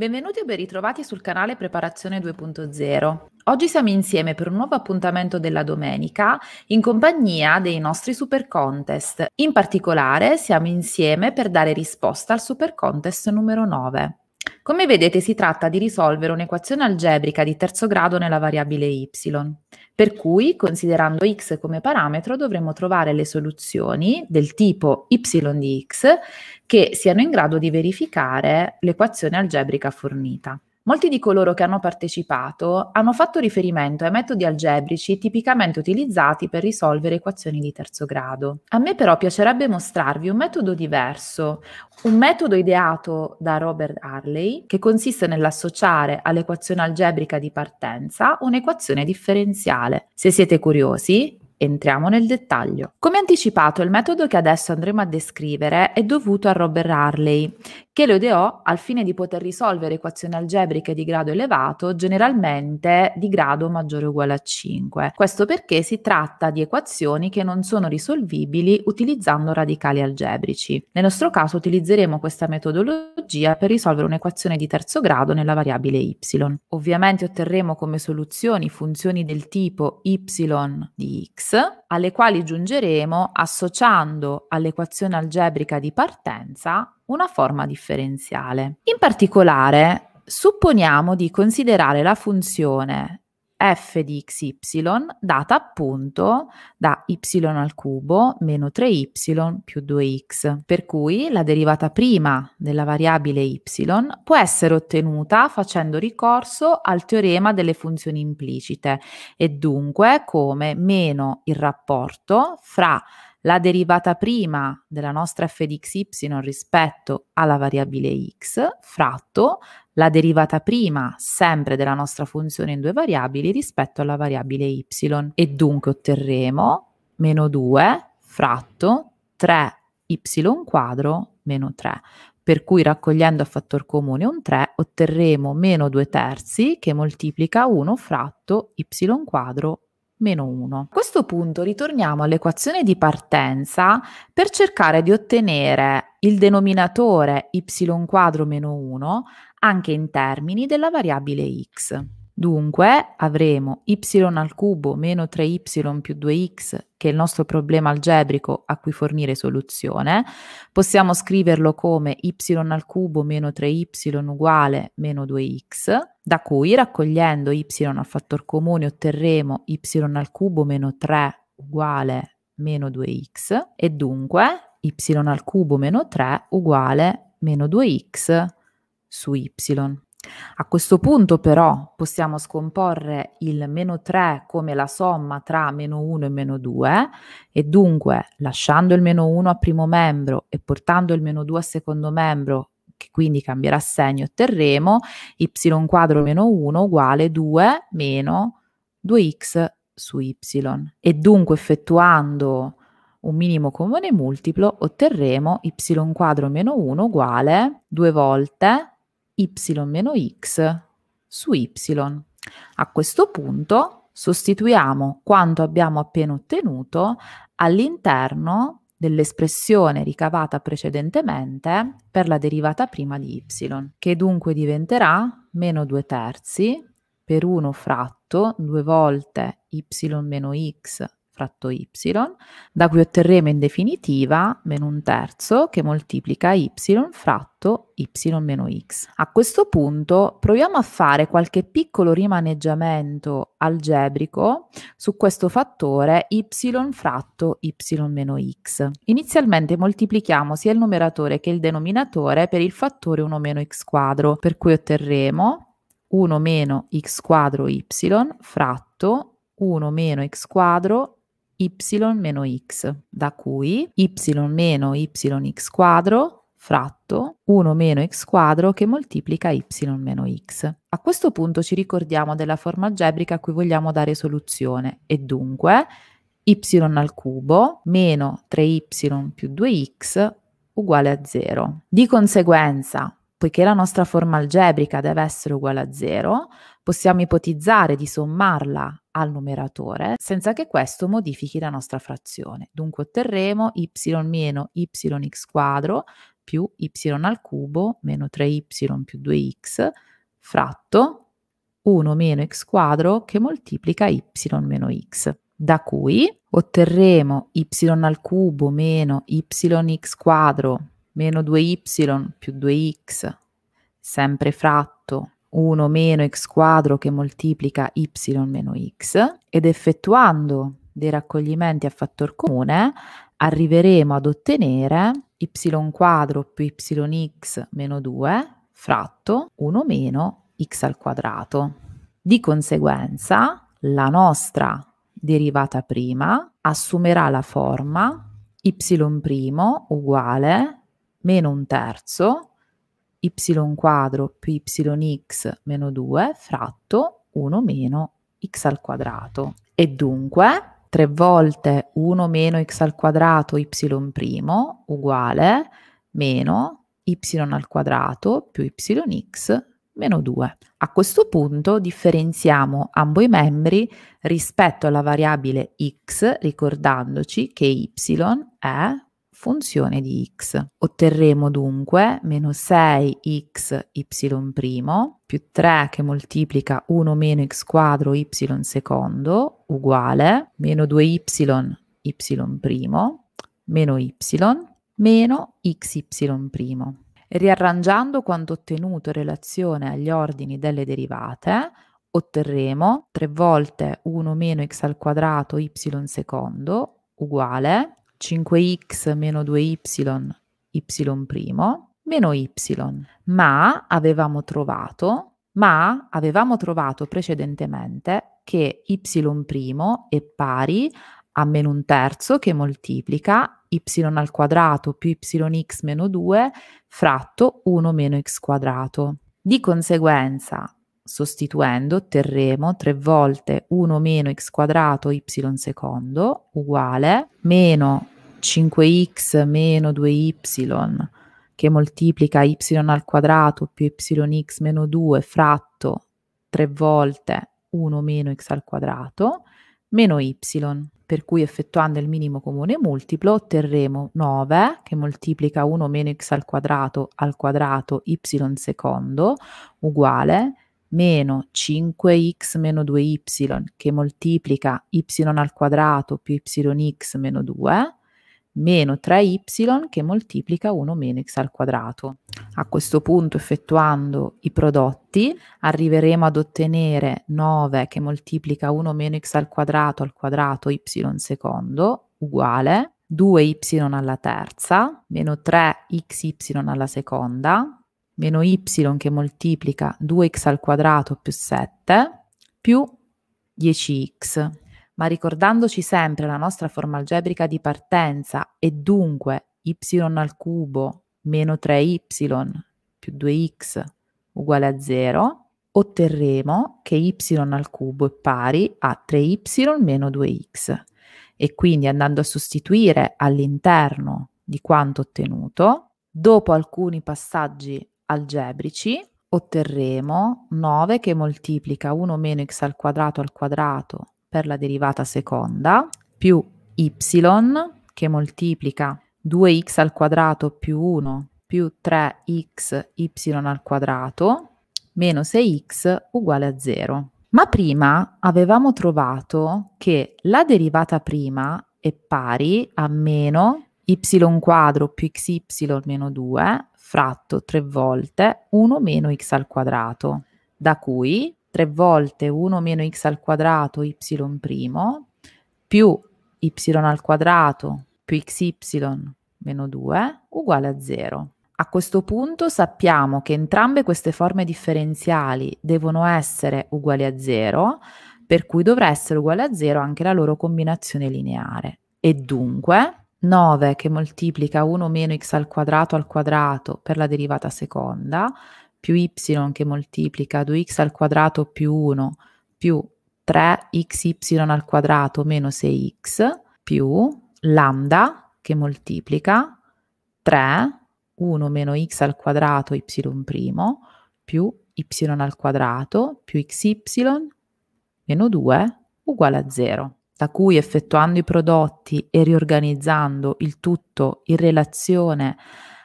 Benvenuti o ben ritrovati sul canale Preparazione 2.0. Oggi siamo insieme per un nuovo appuntamento della domenica in compagnia dei nostri super contest. In particolare siamo insieme per dare risposta al super contest numero 9. Come vedete si tratta di risolvere un'equazione algebrica di terzo grado nella variabile y. Per cui, considerando x come parametro, dovremo trovare le soluzioni del tipo y di x che siano in grado di verificare l'equazione algebrica fornita. Molti di coloro che hanno partecipato hanno fatto riferimento ai metodi algebrici tipicamente utilizzati per risolvere equazioni di terzo grado. A me però piacerebbe mostrarvi un metodo diverso, un metodo ideato da Robert Harley che consiste nell'associare all'equazione algebrica di partenza un'equazione differenziale. Se siete curiosi, Entriamo nel dettaglio. Come anticipato, il metodo che adesso andremo a descrivere è dovuto a Robert Harley, che lo ideò al fine di poter risolvere equazioni algebriche di grado elevato, generalmente di grado maggiore o uguale a 5. Questo perché si tratta di equazioni che non sono risolvibili utilizzando radicali algebrici. Nel nostro caso utilizzeremo questa metodologia per risolvere un'equazione di terzo grado nella variabile y. Ovviamente otterremo come soluzioni funzioni del tipo y di x, alle quali giungeremo associando all'equazione algebrica di partenza una forma differenziale. In particolare, supponiamo di considerare la funzione f di xy data appunto da y al cubo meno 3y più 2x, per cui la derivata prima della variabile y può essere ottenuta facendo ricorso al teorema delle funzioni implicite e dunque come meno il rapporto fra la derivata prima della nostra f di xy rispetto alla variabile x fratto la derivata prima sempre della nostra funzione in due variabili rispetto alla variabile y e dunque otterremo meno 2 fratto 3y quadro meno 3 per cui raccogliendo a fattore comune un 3 otterremo meno 2 terzi che moltiplica 1 fratto y quadro meno 1. A questo punto ritorniamo all'equazione di partenza per cercare di ottenere il denominatore y quadro meno 1 anche in termini della variabile x. Dunque avremo y al cubo meno 3y più 2x, che è il nostro problema algebrico a cui fornire soluzione. Possiamo scriverlo come y al cubo meno 3y uguale meno 2x, da cui raccogliendo y al fattore comune otterremo y al cubo meno 3 uguale meno 2x e dunque y al cubo meno 3 uguale meno 2x su y. A questo punto però possiamo scomporre il meno 3 come la somma tra meno 1 e meno 2 e dunque lasciando il meno 1 a primo membro e portando il meno 2 a secondo membro che quindi cambierà segno otterremo y quadro meno 1 uguale 2 meno 2x su y e dunque effettuando un minimo comune multiplo otterremo y quadro meno 1 uguale 2 volte y-x su y. A questo punto sostituiamo quanto abbiamo appena ottenuto all'interno dell'espressione ricavata precedentemente per la derivata prima di y, che dunque diventerà meno 2 terzi per 1 fratto 2 volte y meno x fratto y, da cui otterremo in definitiva meno un terzo che moltiplica y fratto y meno x. A questo punto proviamo a fare qualche piccolo rimaneggiamento algebrico su questo fattore y fratto y meno x. Inizialmente moltiplichiamo sia il numeratore che il denominatore per il fattore 1 meno x quadro, per cui otterremo 1 meno x quadro y fratto 1 meno x quadro y-x, da cui y-yx quadro fratto 1 x quadro che moltiplica y meno x. A questo punto ci ricordiamo della forma algebrica a cui vogliamo dare soluzione e dunque y al cubo meno 3y più 2x uguale a 0. Di conseguenza, poiché la nostra forma algebrica deve essere uguale a 0, possiamo ipotizzare di sommarla al numeratore senza che questo modifichi la nostra frazione. Dunque otterremo y meno yx quadro più y al cubo meno 3y più 2x fratto 1 meno x quadro che moltiplica y meno x, da cui otterremo y al cubo meno yx quadro meno 2y più 2x sempre fratto 1 meno x quadro che moltiplica y meno x ed effettuando dei raccoglimenti a fattor comune arriveremo ad ottenere y quadro più yx meno 2 fratto 1 meno x al quadrato. Di conseguenza la nostra derivata prima assumerà la forma y' uguale meno un terzo y quadro più yx meno 2 fratto 1 meno x al quadrato. E dunque 3 volte 1 meno x al quadrato y' primo uguale meno y al quadrato più yx meno 2. A questo punto differenziamo ambo i membri rispetto alla variabile x ricordandoci che y è funzione di x. Otterremo dunque meno 6xy' più 3 che moltiplica 1 meno x quadro y secondo uguale meno 2y y' primo meno y meno xy'. Riarrangiando quanto ottenuto in relazione agli ordini delle derivate, otterremo 3 volte 1 meno x al quadrato y secondo uguale 5x meno 2y, y' primo, meno y, ma avevamo trovato, ma avevamo trovato precedentemente che y' primo è pari a meno un terzo che moltiplica y al quadrato più yx meno 2 fratto 1 meno x quadrato. Di conseguenza sostituendo otterremo 3 volte 1 meno x quadrato y secondo uguale meno 5x meno 2y che moltiplica y al quadrato più yx meno 2 fratto 3 volte 1 meno x al quadrato meno y, per cui effettuando il minimo comune multiplo otterremo 9 che moltiplica 1 meno x al quadrato al quadrato y secondo uguale meno 5x meno 2y che moltiplica y al quadrato più yx meno 2 meno 3y che moltiplica 1 meno x al quadrato. A questo punto effettuando i prodotti arriveremo ad ottenere 9 che moltiplica 1 meno x al quadrato al quadrato y secondo uguale 2y alla terza meno 3xy alla seconda meno y che moltiplica 2x al quadrato più 7 più 10x. Ma ricordandoci sempre la nostra forma algebrica di partenza e dunque y al cubo meno 3y più 2x uguale a 0, otterremo che y al cubo è pari a 3y meno 2x e quindi andando a sostituire all'interno di quanto ottenuto, dopo alcuni passaggi algebrici, otterremo 9 che moltiplica 1 meno x al quadrato al quadrato per la derivata seconda più y che moltiplica 2x al quadrato più 1 più 3xy al quadrato meno 6x uguale a 0. Ma prima avevamo trovato che la derivata prima è pari a meno y quadro più xy meno 2 fratto 3 volte 1 meno x al quadrato, da cui 3 volte 1 meno x al quadrato y' primo più y al quadrato più xy meno 2 uguale a 0. A questo punto sappiamo che entrambe queste forme differenziali devono essere uguali a 0, per cui dovrà essere uguale a 0 anche la loro combinazione lineare. E dunque 9 che moltiplica 1 meno x al quadrato al quadrato per la derivata seconda, più y che moltiplica 2x al quadrato più 1 più 3xy al quadrato meno 6x più lambda che moltiplica 3 1 meno x al quadrato y' primo più y al quadrato più xy meno 2 uguale a 0 da cui effettuando i prodotti e riorganizzando il tutto in relazione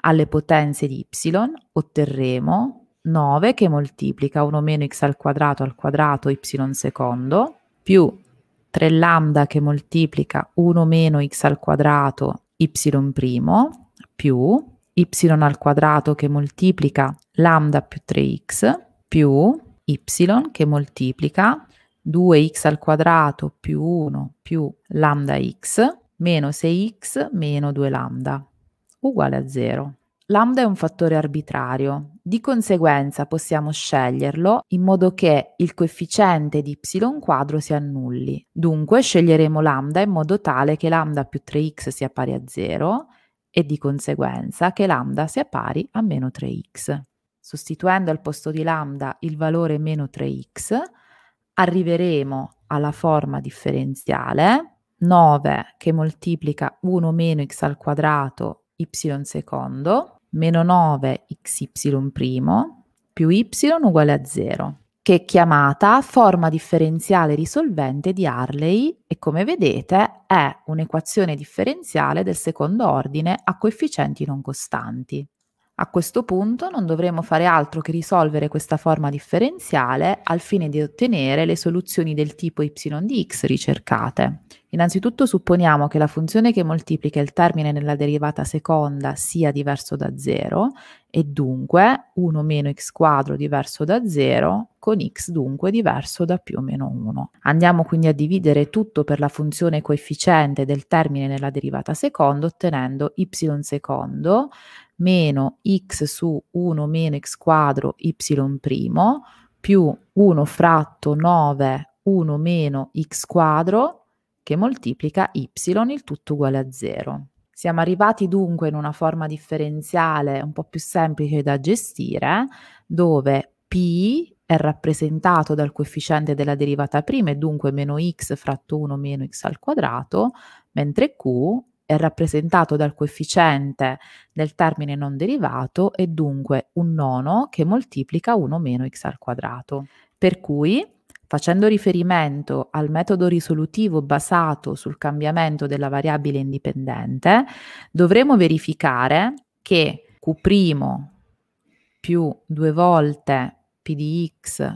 alle potenze di y otterremo 9 che moltiplica 1 meno x al quadrato al quadrato y secondo più 3 lambda che moltiplica 1 meno x al quadrato y primo più y al quadrato che moltiplica lambda più 3x più y che moltiplica 2x al quadrato più 1 più lambda x meno 6x meno 2 lambda uguale a 0. Lambda è un fattore arbitrario, di conseguenza possiamo sceglierlo in modo che il coefficiente di y quadro si annulli. Dunque sceglieremo lambda in modo tale che lambda più 3x sia pari a 0 e di conseguenza che lambda sia pari a meno 3x. Sostituendo al posto di lambda il valore meno 3x arriveremo alla forma differenziale 9 che moltiplica 1 meno x al quadrato y secondo meno 9 xy primo più y uguale a 0 che è chiamata forma differenziale risolvente di Harley e come vedete è un'equazione differenziale del secondo ordine a coefficienti non costanti. A questo punto non dovremo fare altro che risolvere questa forma differenziale al fine di ottenere le soluzioni del tipo y di x ricercate. Innanzitutto supponiamo che la funzione che moltiplica il termine nella derivata seconda sia diverso da 0 e dunque 1 meno x quadro diverso da 0 con x dunque diverso da più o meno 1. Andiamo quindi a dividere tutto per la funzione coefficiente del termine nella derivata seconda ottenendo y secondo meno x su 1 meno x quadro y primo più 1 fratto 9 1 meno x quadro che moltiplica y il tutto uguale a 0. Siamo arrivati dunque in una forma differenziale un po' più semplice da gestire dove p è rappresentato dal coefficiente della derivata prima e dunque meno x fratto 1 meno x al quadrato, mentre q è rappresentato dal coefficiente del termine non derivato e dunque un nono che moltiplica 1 meno x al quadrato. Per cui, facendo riferimento al metodo risolutivo basato sul cambiamento della variabile indipendente, dovremo verificare che Q' più due volte P di x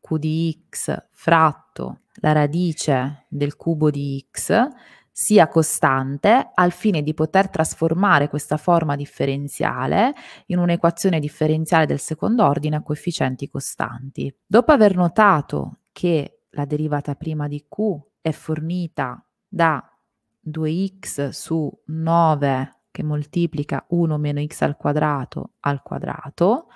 Q di x fratto la radice del cubo di x sia costante al fine di poter trasformare questa forma differenziale in un'equazione differenziale del secondo ordine a coefficienti costanti. Dopo aver notato che la derivata prima di Q è fornita da 2x su 9 che moltiplica 1 meno x al quadrato al quadrato,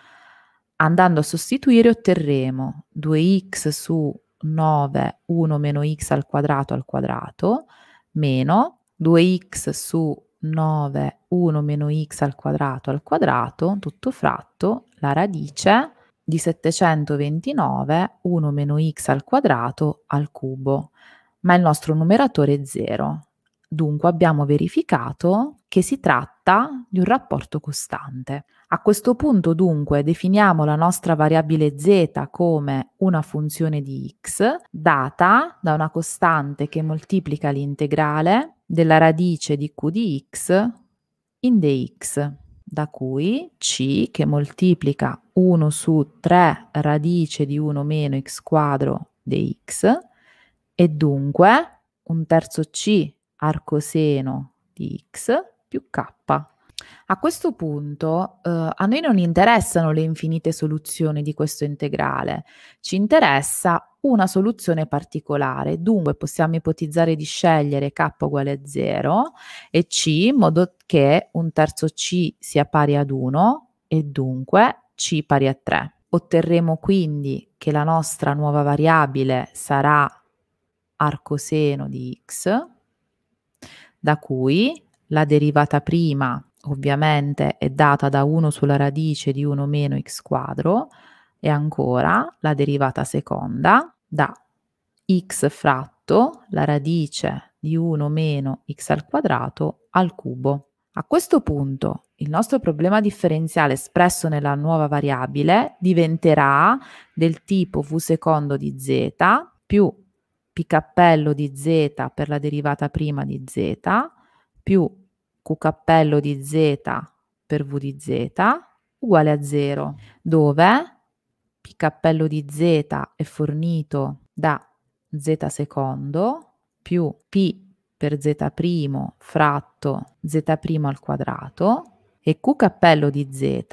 andando a sostituire otterremo 2x su 9 1 meno x al quadrato al quadrato meno 2x su 9, 1 meno x al quadrato al quadrato, tutto fratto, la radice di 729, 1 meno x al quadrato al cubo, ma il nostro numeratore è 0. Dunque abbiamo verificato che si tratta di un rapporto costante. A questo punto dunque definiamo la nostra variabile z come una funzione di x data da una costante che moltiplica l'integrale della radice di q di x in dx, da cui c che moltiplica 1 su 3 radice di 1 meno x quadro dx e dunque un terzo c arcoseno di x più k a questo punto eh, a noi non interessano le infinite soluzioni di questo integrale, ci interessa una soluzione particolare, dunque possiamo ipotizzare di scegliere k uguale a 0 e c in modo che un terzo c sia pari ad 1 e dunque c pari a 3. Otterremo quindi che la nostra nuova variabile sarà arcoseno di x, da cui la derivata prima ovviamente è data da 1 sulla radice di 1 meno x quadro e ancora la derivata seconda da x fratto la radice di 1 meno x al quadrato al cubo. A questo punto il nostro problema differenziale espresso nella nuova variabile diventerà del tipo v secondo di z più p cappello di z per la derivata prima di z più Q cappello di Z per V di Z uguale a 0, dove P cappello di Z è fornito da Z secondo più P per Z' primo fratto Z' primo al quadrato e Q cappello di Z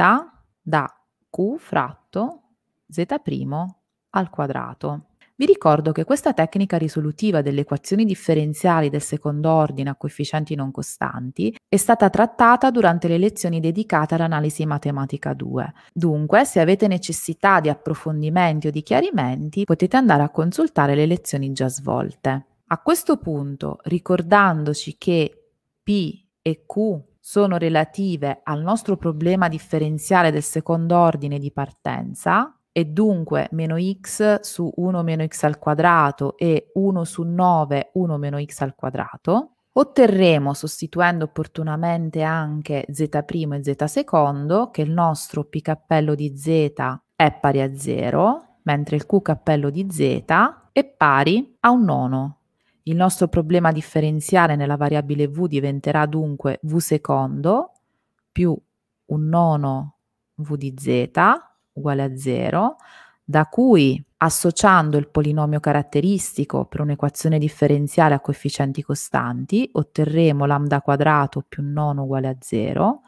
da Q fratto Z' primo al quadrato. Vi ricordo che questa tecnica risolutiva delle equazioni differenziali del secondo ordine a coefficienti non costanti è stata trattata durante le lezioni dedicate all'analisi matematica 2. Dunque, se avete necessità di approfondimenti o di chiarimenti, potete andare a consultare le lezioni già svolte. A questo punto, ricordandoci che P e Q sono relative al nostro problema differenziale del secondo ordine di partenza, e dunque meno x su 1 meno x al quadrato e 1 su 9 1 meno x al quadrato, otterremo, sostituendo opportunamente anche z' e z secondo, che il nostro p cappello di z è pari a 0, mentre il q cappello di z è pari a un nono. Il nostro problema differenziale nella variabile v diventerà dunque v secondo più un nono v di z uguale a 0, da cui associando il polinomio caratteristico per un'equazione differenziale a coefficienti costanti otterremo lambda quadrato più non uguale a 0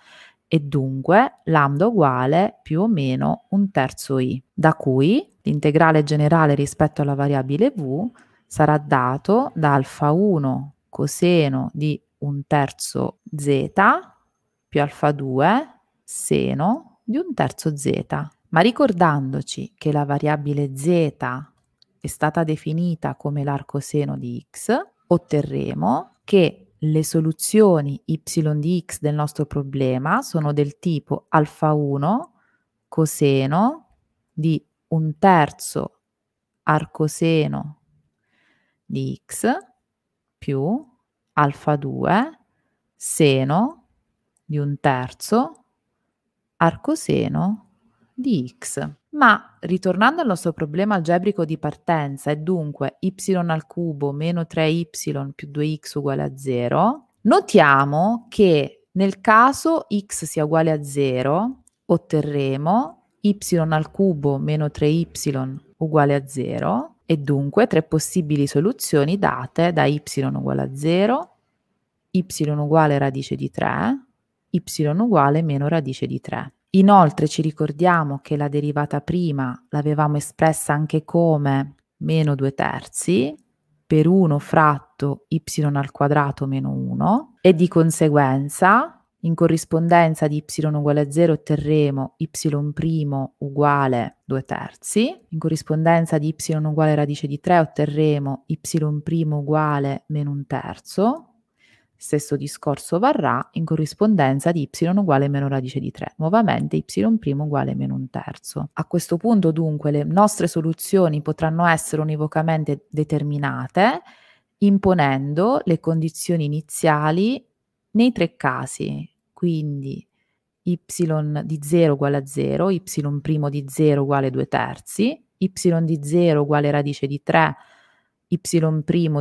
e dunque lambda uguale più o meno un terzo i, da cui l'integrale generale rispetto alla variabile v sarà dato da alfa 1 coseno di un terzo z più alfa 2 seno di un terzo z ma ricordandoci che la variabile z è stata definita come l'arcoseno di x, otterremo che le soluzioni y di x del nostro problema sono del tipo alfa 1 coseno di un terzo arcoseno di x più alfa 2 seno di un terzo arcoseno di x di x. Ma ritornando al nostro problema algebrico di partenza, e dunque y al cubo meno 3y più 2x uguale a 0, notiamo che nel caso x sia uguale a 0 otterremo y al cubo meno 3y uguale a 0 e dunque tre possibili soluzioni date da y uguale a 0, y uguale radice di 3, y uguale meno radice di 3. Inoltre ci ricordiamo che la derivata prima l'avevamo espressa anche come meno 2 terzi per 1 fratto y al quadrato meno 1 e di conseguenza in corrispondenza di y uguale a 0 otterremo y' uguale 2 terzi, in corrispondenza di y uguale radice di 3 otterremo y' uguale meno 1 terzo, Stesso discorso varrà in corrispondenza di y uguale meno radice di 3, nuovamente y' uguale meno un terzo. A questo punto dunque le nostre soluzioni potranno essere univocamente determinate imponendo le condizioni iniziali nei tre casi, quindi y di 0 uguale a 0, y' di 0 uguale a 2 terzi, y di 0 uguale radice di 3, y'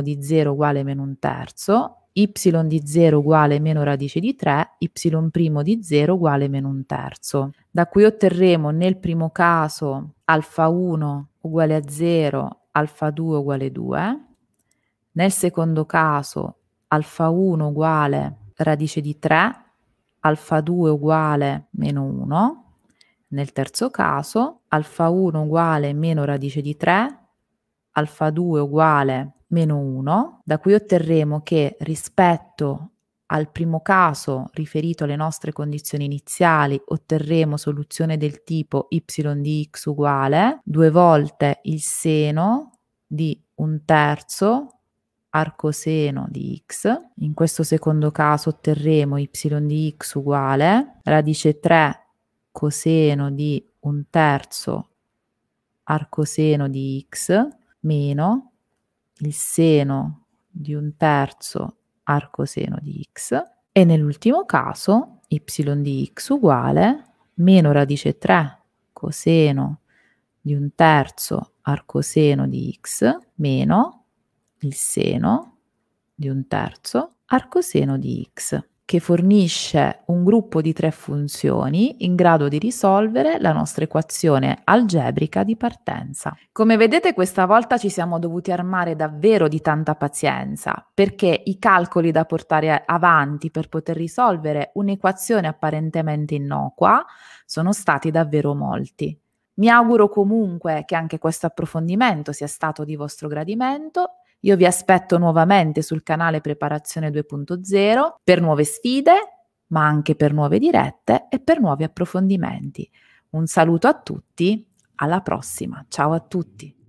di 0 uguale a meno un terzo y di 0 uguale meno radice di 3, y' di 0 uguale meno un terzo, da cui otterremo nel primo caso alfa 1 uguale a 0, alfa 2 uguale 2, nel secondo caso alfa 1 uguale radice di 3, alfa 2 uguale meno 1, nel terzo caso alfa 1 uguale meno radice di 3, alfa 2 uguale meno 1, da cui otterremo che rispetto al primo caso riferito alle nostre condizioni iniziali otterremo soluzione del tipo y di x uguale due volte il seno di un terzo arcoseno di x. In questo secondo caso otterremo y di x uguale radice 3 coseno di un terzo arcoseno di x meno il seno di un terzo arcoseno di x e nell'ultimo caso y di x uguale meno radice 3 coseno di un terzo arcoseno di x meno il seno di un terzo arcoseno di x che fornisce un gruppo di tre funzioni in grado di risolvere la nostra equazione algebrica di partenza. Come vedete questa volta ci siamo dovuti armare davvero di tanta pazienza perché i calcoli da portare avanti per poter risolvere un'equazione apparentemente innocua sono stati davvero molti. Mi auguro comunque che anche questo approfondimento sia stato di vostro gradimento io vi aspetto nuovamente sul canale Preparazione 2.0 per nuove sfide, ma anche per nuove dirette e per nuovi approfondimenti. Un saluto a tutti, alla prossima. Ciao a tutti.